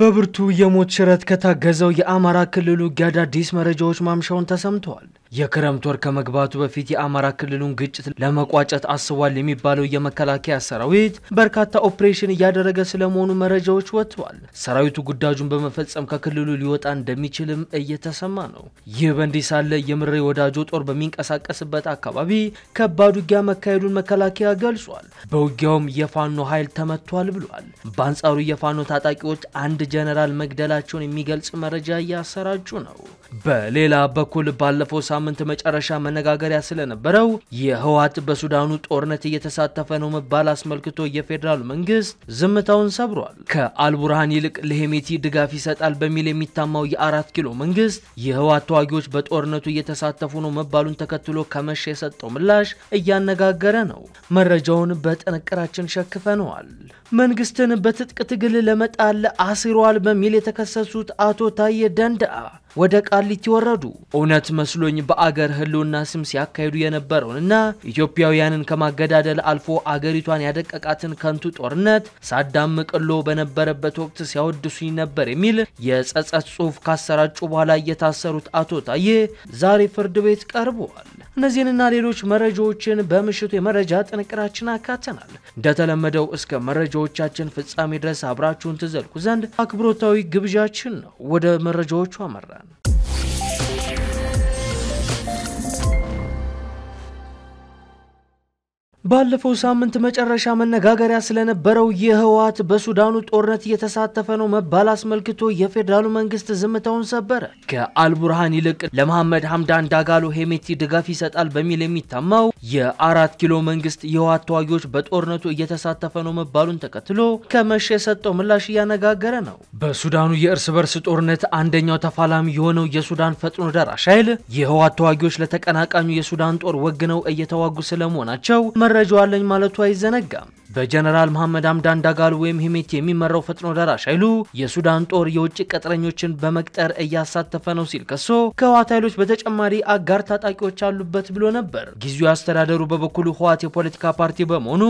በብርቱ የሞት ሽረት ከታገዘው የአማራ ክልሉ ገዳዲስ መረጃዎች ማምሻውን ተሰምተዋል። የክረምት ወር ከመግባቱ በፊት የአማራ ክልሉን ግጭት ለመቋጨት አስቧል የሚባለው የመከላከያ ሰራዊት በርካታ ኦፕሬሽን እያደረገ ስለመሆኑ መረጃዎች ወጥተዋል። ሰራዊቱ ጉዳጁን በመፈጸም ከክልሉ ሊወጣ እንደሚችልም እየተሰማ ነው። ይህ በእንዲህ ሳለ የምሬ ወዳጆ ጦር በሚንቀሳቀስበት አካባቢ ከባድ ውጊያ መካሄዱን መከላከያ ገልጿል። በውጊያውም የፋኖ ኃይል ተመቷል ብሏል። በአንጻሩ የፋኖ ታጣቂዎች አንድ ጀነራል መግደላቸውን የሚገልጽ መረጃ እያሰራጩ ነው። በሌላ በኩል ባለፈው ሳምንት መጨረሻ መነጋገሪያ ስለነበረው የህወሓት በሱዳኑ ጦርነት እየተሳተፈ ነው መባል አስመልክቶ የፌዴራል መንግስት ዝምታውን ሰብሯል። ከአልቡርሃን ይልቅ ለሄሜቲ ድጋፍ ይሰጣል በሚል የሚታማው የአራት ኪሎ መንግስት የህወሓት ተዋጊዎች በጦርነቱ እየተሳተፉ ነው መባሉን ተከትሎ ከመሸ የሰጠው ምላሽ እያነጋገረ ነው። መረጃውን በጥንቅራችን ሸክፈነዋል። መንግስትን በትጥቅ ትግል ለመጣል አስሯል በሚል የተከሰሱት አቶ ታዬ ደንደአ ወደ ቃሊቲ ወረዱ። እውነት መስሎኝ በአገር ህልውና ስም ሲያካሂዱ የነበረውን እና ኢትዮጵያውያንን ከማገዳደል አልፎ አገሪቷን ያደቀቃትን ከንቱ ጦርነት ሳዳም በነበረበት ወቅት ሲያወድሱኝ ነበር የሚል የጸጸት ጽሑፍ ካሰራጩ በኋላ የታሰሩት አቶ ታዬ ዛሬ ፍርድ ቤት ቀርበዋል። እነዚህንና ሌሎች መረጃዎችን በምሽቱ የመረጃ ጥንቅራችን አካተናል። እንደተለመደው እስከ መረጃዎቻችን ፍጻሜ ድረስ አብራችሁን ትዘልቁ ዘንድ አክብሮታዊ ግብዣችን ነው። ወደ መረጃዎቹ አመራን። ባለፈው ሳምንት መጨረሻ መነጋገሪያ ስለነበረው የህወሓት በሱዳኑ ጦርነት እየተሳተፈ ነው መባል አስመልክቶ የፌዴራሉ መንግስት ዝምታውን ሰበረ። ከአልቡርሃን ይልቅ ለመሐመድ ሐምዳን ዳጋሎ ሄሜቲ ድጋፍ ይሰጣል በሚል የሚታማው የአራት ኪሎ መንግስት የህወሓት ተዋጊዎች በጦርነቱ እየተሳተፈ ነው መባሉን ተከትሎ ከመሸ የሰጠው ምላሽ እያነጋገረ ነው። በሱዳኑ የእርስ በርስ ጦርነት አንደኛው ተፋላሚ የሆነው የሱዳን ፈጥኖ ደራሽ ኃይል የህወሓት ተዋጊዎች ለተቀናቃኙ የሱዳን ጦር ወግነው እየተዋጉ ስለመሆናቸው መረጃው አለኝ ማለቱ አይዘነጋም። በጀነራል መሐመድ አምዳን ዳጋሉ ወይም ሂሜቲ የሚመራው ፈጥኖ ደራሽ ኃይሉ የሱዳን ጦር የውጭ ቀጥረኞችን በመቅጠር እያሳተፈ ነው ሲል ከሶ ከህዋት ኃይሎች በተጨማሪ አጋር ታጣቂዎች አሉበት ብሎ ነበር። ጊዜው አስተዳደሩ በበኩሉ ህዋት የፖለቲካ ፓርቲ በመሆኑ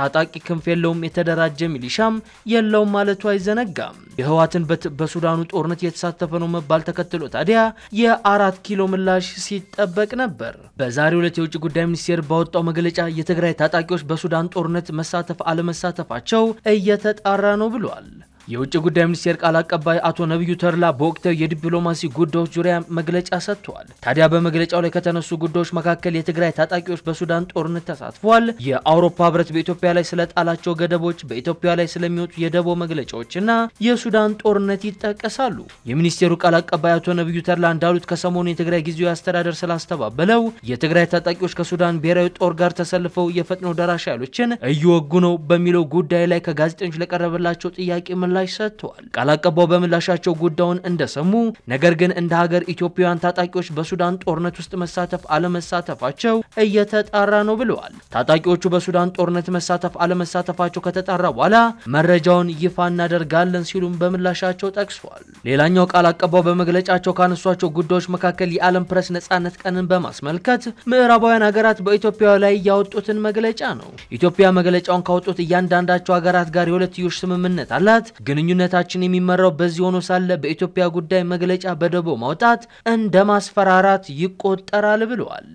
ታጣቂ ክንፍ የለውም፣ የተደራጀ ሚሊሻም የለውም ማለቱ አይዘነጋም። የህዋትን በሱዳኑ ጦርነት የተሳተፈ ነው መባል ተከትሎ ታዲያ የአራት ኪሎ ምላሽ ሲጠበቅ ነበር። በዛሬው ዕለት የውጭ ጉዳይ ሚኒስቴር ባወጣው መግለጫ የትግራይ ታጣቂዎች በሱዳን ጦርነት መሳ መሳተፍ አለመሳተፋቸው እየተጣራ ነው ብሏል። የውጭ ጉዳይ ሚኒስቴር ቃል አቀባይ አቶ ነቢዩ ተድላ በወቅታዊ የዲፕሎማሲ ጉዳዮች ዙሪያ መግለጫ ሰጥተዋል። ታዲያ በመግለጫው ላይ ከተነሱ ጉዳዮች መካከል የትግራይ ታጣቂዎች በሱዳን ጦርነት ተሳትፏል፣ የአውሮፓ ህብረት በኢትዮጵያ ላይ ስለጣላቸው ገደቦች፣ በኢትዮጵያ ላይ ስለሚወጡ የደቦ መግለጫዎችና የሱዳን ጦርነት ይጠቀሳሉ። የሚኒስቴሩ ቃል አቀባይ አቶ ነቢዩ ተድላ እንዳሉት ከሰሞኑ የትግራይ ጊዜያዊ አስተዳደር ስላስተባበለው የትግራይ ታጣቂዎች ከሱዳን ብሔራዊ ጦር ጋር ተሰልፈው የፈጥኖ ደራሽ ኃይሎችን እየወጉ ነው በሚለው ጉዳይ ላይ ከጋዜጠኞች ለቀረበላቸው ጥያቄ ምላሽ ሰጥተዋል። ቃል አቀባው በምላሻቸው ጉዳዩን እንደሰሙ ነገር ግን እንደ ሀገር ኢትዮጵያውያን ታጣቂዎች በሱዳን ጦርነት ውስጥ መሳተፍ አለመሳተፋቸው እየተጣራ ነው ብለዋል። ታጣቂዎቹ በሱዳን ጦርነት መሳተፍ አለመሳተፋቸው ከተጣራ በኋላ መረጃውን ይፋ እናደርጋለን ሲሉም በምላሻቸው ጠቅሷል። ሌላኛው ቃል አቀባው በመግለጫቸው ካነሷቸው ጉዳዮች መካከል የዓለም ፕሬስ ነጻነት ቀንን በማስመልከት ምዕራባውያን ሀገራት በኢትዮጵያ ላይ ያወጡትን መግለጫ ነው። ኢትዮጵያ መግለጫውን ካወጡት እያንዳንዳቸው ሀገራት ጋር የሁለትዮሽ ስምምነት አላት። ግንኙነታችን የሚመራው በዚህ ሆኖ ሳለ በኢትዮጵያ ጉዳይ መግለጫ በደቦ ማውጣት እንደ ማስፈራራት ይቆጠራል ብለዋል።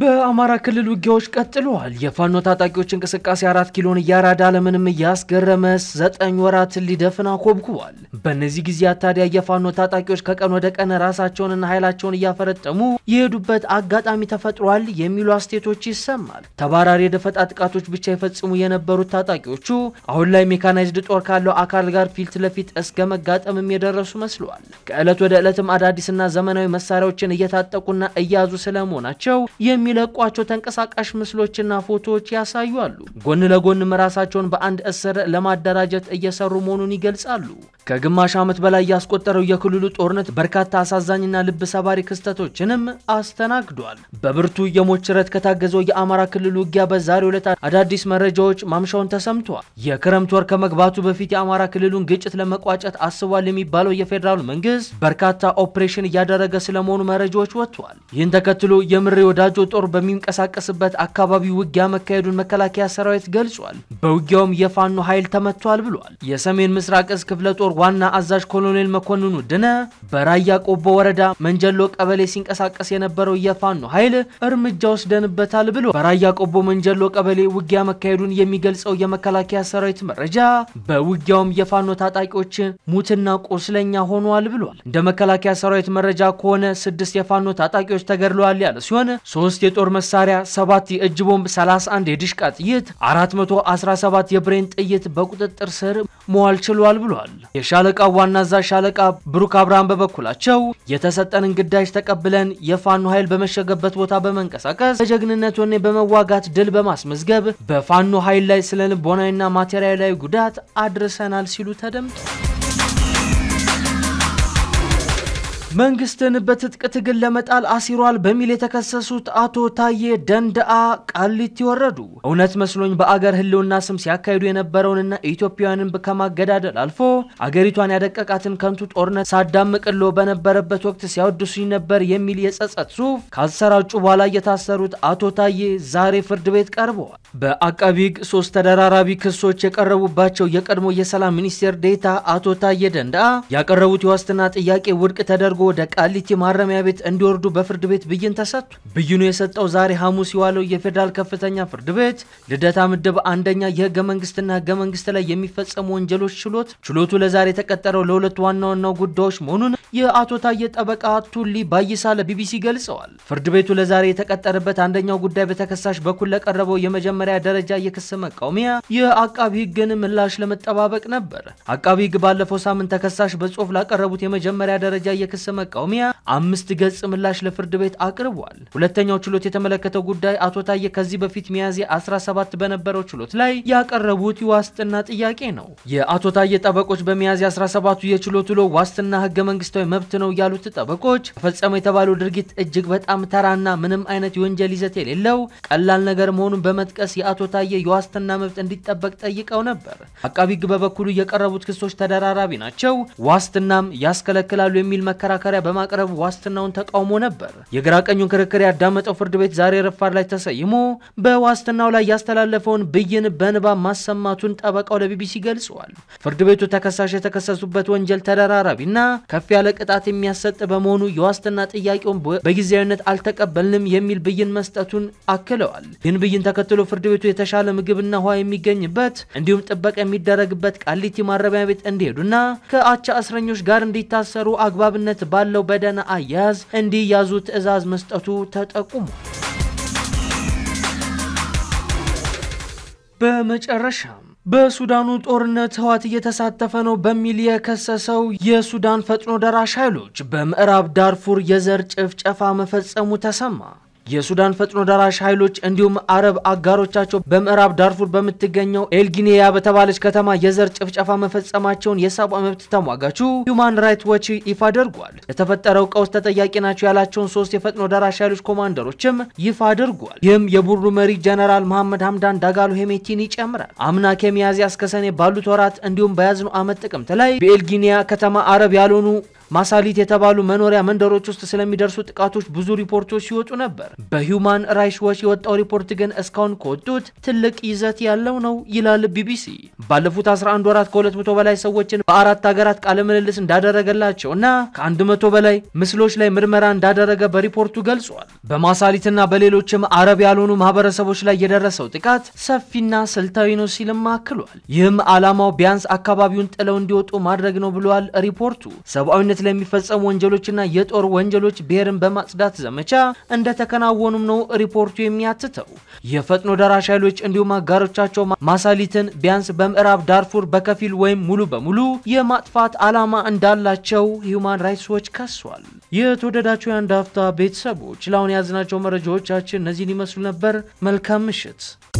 በአማራ ክልል ውጊያዎች ቀጥለዋል። የፋኖ ታጣቂዎች እንቅስቃሴ አራት ኪሎን እያራዳ ለምንም እያስገረመ ዘጠኝ ወራትን ሊደፍን አኮብኩቧል። በእነዚህ ጊዜያት ታዲያ የፋኖ ታጣቂዎች ከቀን ወደ ቀን ራሳቸውንና ኃይላቸውን እያፈረጠሙ የሄዱበት አጋጣሚ ተፈጥሯል የሚሉ አስቴቶች ይሰማል። ተባራሪ የደፈጣ ጥቃቶች ብቻ ይፈጽሙ የነበሩት ታጣቂዎቹ አሁን ላይ ሜካናይዝድ ጦር ካለው አካል ጋር ፊት ለፊት እስከ መጋጠምም የደረሱ መስለዋል። ከዕለት ወደ ዕለትም አዳዲስና ዘመናዊ መሳሪያዎችን እየታጠቁና እያያዙ ስለመሆናቸው የሚ የሚለቋቸው ተንቀሳቃሽ ምስሎችና ፎቶዎች ያሳያሉ። ጎን ለጎንም ራሳቸውን በአንድ እስር ለማደራጀት እየሰሩ መሆኑን ይገልጻሉ። ከግማሽ ዓመት በላይ ያስቆጠረው የክልሉ ጦርነት በርካታ አሳዛኝና ልብ ሰባሪ ክስተቶችንም አስተናግዷል። በብርቱ የሞት ከታገዘው የአማራ ክልል ውጊያ በዛሬው ዕለት አዳዲስ መረጃዎች ማምሻውን ተሰምተዋል። የክረምት ወር ከመግባቱ በፊት የአማራ ክልሉን ግጭት ለመቋጨት አስቧል የሚባለው የፌዴራሉ መንግስት በርካታ ኦፕሬሽን እያደረገ ስለመሆኑ መረጃዎች ወጥቷል። ይህን ተከትሎ የምሬ ወዳጆ ጦር በሚንቀሳቀስበት አካባቢ ውጊያ መካሄዱን መከላከያ ሰራዊት ገልጿል። በውጊያውም የፋኖ ኃይል ተመቷል ብሏል። የሰሜን ምስራቅ እዝ ክፍለ ጦር ጦር ዋና አዛዥ ኮሎኔል መኮንኑ ድነ በራያ ቆቦ ወረዳ መንጀሎ ቀበሌ ሲንቀሳቀስ የነበረው የፋኖ ኃይል እርምጃ ወስደንበታል ብሎ በራያ ቆቦ መንጀሎ ቀበሌ ውጊያ መካሄዱን የሚገልጸው የመከላከያ ሰራዊት መረጃ በውጊያውም የፋኖ ታጣቂዎች ሙትና ቁስለኛ ሆኗል ብሏል። እንደ መከላከያ ሰራዊት መረጃ ከሆነ ስድስት የፋኖ ታጣቂዎች ተገድለዋል ያለ ሲሆን ሶስት የጦር መሳሪያ፣ ሰባት የእጅ ቦምብ፣ 31 የድሽቃ ጥይት፣ 417 የብሬን ጥይት በቁጥጥር ስር መዋል ችሏል ብሏል። የሻለቃው ዋና አዛዥ ሻለቃ ብሩክ አብርሃም በበኩላቸው የተሰጠንን ግዳጅ ተቀብለን የፋኖ ኃይል በመሸገበት ቦታ በመንቀሳቀስ በጀግንነት ወኔ በመዋጋት ድል በማስመዝገብ በፋኖ ኃይል ላይ ስነ ልቦናዊና ማቴሪያላዊ ጉዳት አድርሰናል ሲሉ ተደምጧል። መንግስትን በትጥቅ ትግል ለመጣል አሲሯል በሚል የተከሰሱት አቶ ታዬ ደንደአ ቃሊቲ ወረዱ። እውነት መስሎኝ በአገር ህልውና ስም ሲያካሂዱ የነበረውንና ኢትዮጵያውያንን ከማገዳደል አልፎ አገሪቷን ያደቀቃትን ከንቱ ጦርነት ሳዳምቅሎ በነበረበት ወቅት ሲያወድሱኝ ነበር የሚል የጸጸት ጽሁፍ ካሰራጩ በኋላ የታሰሩት አቶ ታዬ ዛሬ ፍርድ ቤት ቀርበዋል። በአቃቢ ሶስት ተደራራቢ ክሶች የቀረቡባቸው የቀድሞ የሰላም ሚኒስቴር ዴታ አቶ ታዬ ደንደአ ያቀረቡት የዋስትና ጥያቄ ውድቅ ተደርጎ ተራርቦ ወደ ቃሊቲ ማረሚያ ቤት እንዲወርዱ በፍርድ ቤት ብይን ተሰጥቶ ብይኑ የሰጠው ዛሬ ሐሙስ የዋለው የፌዴራል ከፍተኛ ፍርድ ቤት ልደታ ምድብ አንደኛ የህገ መንግስትና ህገ መንግስት ላይ የሚፈጸሙ ወንጀሎች ችሎት ችሎቱ ለዛሬ የተቀጠረው ለሁለት ዋና ዋናው ጉዳዮች መሆኑን የአቶ ታዬ ጠበቃ ቱሊ ባይሳ ለቢቢሲ ገልጸዋል። ፍርድ ቤቱ ለዛሬ የተቀጠረበት አንደኛው ጉዳይ በተከሳሽ በኩል ለቀረበው የመጀመሪያ ደረጃ የክስ መቃወሚያ የአቃቢ ህግን ምላሽ ለመጠባበቅ ነበር። አቃቢ ህግ ባለፈው ሳምንት ተከሳሽ በጽሁፍ ላቀረቡት የመጀመሪያ ደረጃ የክስ መቃወሚያ አምስት ገጽ ምላሽ ለፍርድ ቤት አቅርቧል። ሁለተኛው ችሎት የተመለከተው ጉዳይ አቶ ታየ ከዚህ በፊት ሚያዝያ 17 በነበረው ችሎት ላይ ያቀረቡት የዋስትና ጥያቄ ነው። የአቶ ታየ ጠበቆች በሚያዝያ 17ቱ የችሎት ውሎ ዋስትና ህገ መንግስታዊ መብት ነው ያሉት ጠበቆች ተፈጸመ የተባለው ድርጊት እጅግ በጣም ተራና ምንም አይነት የወንጀል ይዘት የሌለው ቀላል ነገር መሆኑን በመጥቀስ የአቶ ታየ የዋስትና መብት እንዲጠበቅ ጠይቀው ነበር። አቃቢ ህግ በበኩሉ የቀረቡት ክሶች ተደራራቢ ናቸው፣ ዋስትናም ያስከለክላሉ የሚል መከራ መከራከሪያ በማቅረብ ዋስትናውን ተቃውሞ ነበር። የግራ ቀኙን ክርክር ያዳመጠው ፍርድ ቤት ዛሬ ረፋድ ላይ ተሰይሞ በዋስትናው ላይ ያስተላለፈውን ብይን በንባ ማሰማቱን ጠበቃው ለቢቢሲ ገልጸዋል። ፍርድ ቤቱ ተከሳሽ የተከሰሱበት ወንጀል ተደራራቢና ከፍ ያለ ቅጣት የሚያሰጥ በመሆኑ የዋስትና ጥያቄውን በጊዜያዊነት አልተቀበልንም የሚል ብይን መስጠቱን አክለዋል። ይህን ብይን ተከትሎ ፍርድ ቤቱ የተሻለ ምግብና ውሃ የሚገኝበት እንዲሁም ጥበቃ የሚደረግበት ቃሊቲ ማረሚያ ቤት እንዲሄዱና ከአቻ እስረኞች ጋር እንዲታሰሩ አግባብነት ባለው በደን አያያዝ እንዲያዙ ትዕዛዝ መስጠቱ ተጠቁሟል። በመጨረሻም በሱዳኑ ጦርነት ህዋት እየተሳተፈ ነው በሚል የከሰሰው የሱዳን ፈጥኖ ደራሽ ኃይሎች በምዕራብ ዳርፉር የዘር ጭፍጨፋ መፈጸሙ ተሰማ። የሱዳን ፈጥኖ ደራሽ ኃይሎች እንዲሁም አረብ አጋሮቻቸው በምዕራብ ዳርፉር በምትገኘው ኤልጊኒያ በተባለች ከተማ የዘር ጭፍጨፋ መፈጸማቸውን የሰብአዊ መብት ተሟጋቹ ሁማን ራይት ዎች ይፋ አድርጓል። ለተፈጠረው ቀውስ ተጠያቂ ናቸው ያላቸውን ሶስት የፈጥኖ ደራሽ ኃይሎች ኮማንደሮችም ይፋ አድርጓል። ይህም የቡሩ መሪ ጀነራል መሐመድ ሀምዳን ዳጋሎ ሄሜቲን ይጨምራል። አምና ከሚያዝያ እስከ ሰኔ ባሉት ወራት እንዲሁም በያዝነው ዓመት ጥቅምት ላይ በኤልጊኒያ ከተማ አረብ ያልሆኑ ማሳሊት የተባሉ መኖሪያ መንደሮች ውስጥ ስለሚደርሱ ጥቃቶች ብዙ ሪፖርቶች ሲወጡ ነበር። በሂውማን ራይትስ ዎች የወጣው ሪፖርት ግን እስካሁን ከወጡት ትልቅ ይዘት ያለው ነው ይላል ቢቢሲ። ባለፉት 11 ወራት ከ200 በላይ ሰዎችን በአራት ሀገራት ቃለ ምልልስ እንዳደረገላቸው እና ከ100 በላይ ምስሎች ላይ ምርመራ እንዳደረገ በሪፖርቱ ገልጿል። በማሳሊትና በሌሎችም አረብ ያልሆኑ ማህበረሰቦች ላይ የደረሰው ጥቃት ሰፊና ስልታዊ ነው ሲልም አክሏል። ይህም ዓላማው ቢያንስ አካባቢውን ጥለው እንዲወጡ ማድረግ ነው ብሏል ሪፖርቱ ሰብአዊነት በሂደት ለሚፈጸሙ ወንጀሎችና የጦር ወንጀሎች ብሔርን በማጽዳት ዘመቻ እንደተከናወኑም ነው ሪፖርቱ የሚያትተው። የፈጥኖ ደራሽ ኃይሎች እንዲሁም አጋሮቻቸው ማሳሊትን ቢያንስ በምዕራብ ዳርፉር በከፊል ወይም ሙሉ በሙሉ የማጥፋት ዓላማ እንዳላቸው ሂዩማን ራይትስ ዎች ከሷል። የተወደዳቸው የአንድ አፍታ ቤተሰቦች ለአሁን የያዝናቸው መረጃዎቻችን እነዚህን ይመስሉ ነበር። መልካም ምሽት።